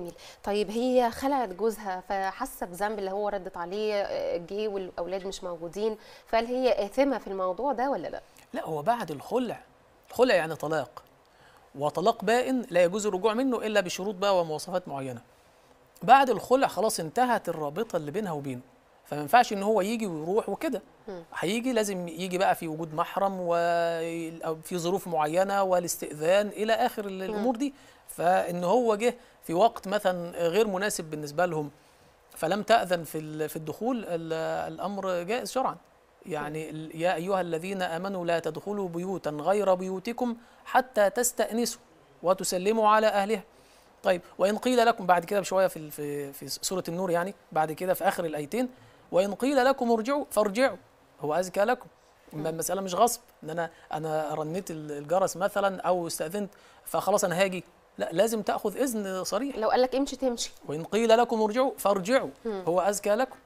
جميل طيب هي خلعت جوزها فحاسه بذنب اللي هو ردت عليه آه، جه والاولاد مش موجودين فهل هي اثمه في الموضوع ده ولا لا؟ لا هو بعد الخلع الخلع يعني طلاق وطلاق بائن لا يجوز الرجوع منه الا بشروط بقى ومواصفات معينه. بعد الخلع خلاص انتهت الرابطه اللي بينها وبينه. فما ينفعش ان هو يجي ويروح وكده هيجي لازم يجي بقى في وجود محرم وفي ظروف معينه والاستئذان الى اخر الامور دي فان هو جه في وقت مثلا غير مناسب بالنسبه لهم فلم تاذن في في الدخول الامر جائز شرعا يعني يا ايها الذين امنوا لا تدخلوا بيوتا غير بيوتكم حتى تستانسوا وتسلموا على اهلها طيب وان قيل لكم بعد كده بشويه في في سوره النور يعني بعد كده في اخر الايتين وإن قيل لكم ارجعوا فارجعوا هو أزكى لكم المسألة مش غصب إن أنا أنا رنيت الجرس مثلا أو استأذنت فخلاص أنا هاجي لا لازم تاخذ اذن صريح لو قال لك امشي تمشي وان قيل لكم ارجعوا فارجعوا هو ازكى لكم